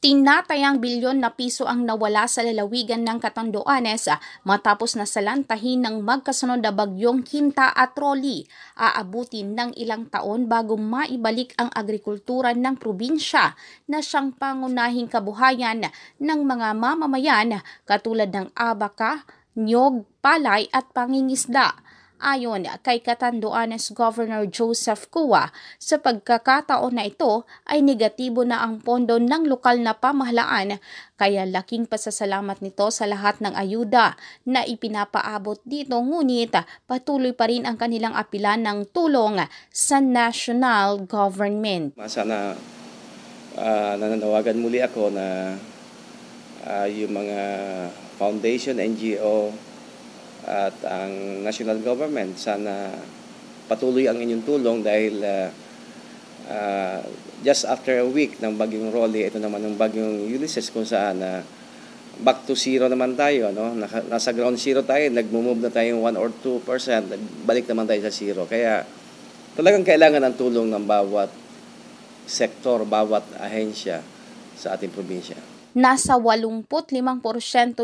Tinatayang bilyon na piso ang nawala sa lalawigan ng Katanduanes matapos na salantahin ng magkasunod na bagyong Kinta at Troli. Aabutin ng ilang taon bago maibalik ang agrikultura ng probinsya na siyang pangunahing kabuhayan ng mga mamamayan katulad ng abaka, nyog, palay at pangingisda ayon kay Katanduanes Governor Joseph Cua. Sa pagkakataon na ito ay negatibo na ang pondo ng lokal na pamahalaan kaya laking pasasalamat nito sa lahat ng ayuda na ipinapaabot dito ngunit patuloy pa rin ang kanilang apilan ng tulong sa national government. Sana uh, nananawagan muli ako na uh, yung mga foundation, NGO, at ang national government. Sana patuloy ang inyong tulong dahil uh, uh, just after a week ng bagyong Rolly, ito naman ng bagyong Ulysses kung saan uh, back to zero naman tayo. No? Nasa ground zero tayo, nagmo-move na tayong 1 or 2%, balik naman tayo sa zero. Kaya talagang kailangan ang tulong ng bawat sektor, bawat ahensya sa ating probinsya. Nasa 85%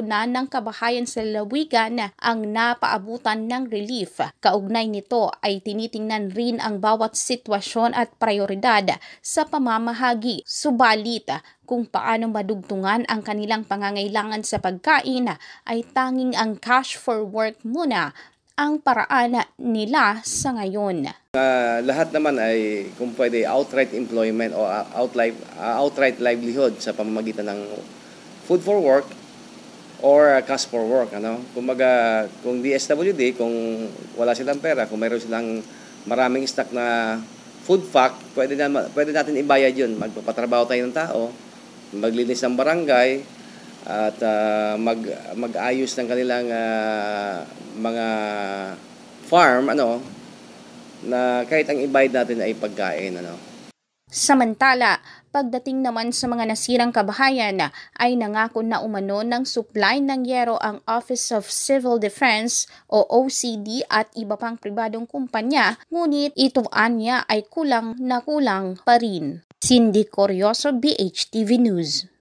na ng kabahayan sa lalawigan ang napaabutan ng relief. Kaugnay nito ay tinitingnan rin ang bawat sitwasyon at prioridad sa pamamahagi. Subalit, kung paano madugtungan ang kanilang pangangailangan sa pagkain ay tanging ang cash for work muna ang paraan nila sa ngayon. Uh, lahat naman ay kung pwede outright employment o ah, outright, uh, ah, outright livelihood sa pamamagitan ng food for work or cash for work. Ano? Kumbaga, kung DSWD, kung wala silang pera, kung mayroon silang maraming stock na food pack, pwede, na, pwede natin ibayad yun. Magpapatrabaho tayo ng tao, maglinis ng barangay, at uh, mag, mag-ayos ng kanilang uh, mga farm, ano, na kahit ang ibayad natin ay pagkain, ano. Samantala, pagdating naman sa mga nasirang kabahayan ay nangako na umano ng supply ng yero ang Office of Civil Defense o OCD at iba pang pribadong kumpanya ngunit ito anya ay kulang na kulang pa rin. Cindy Corioso, BHTV News.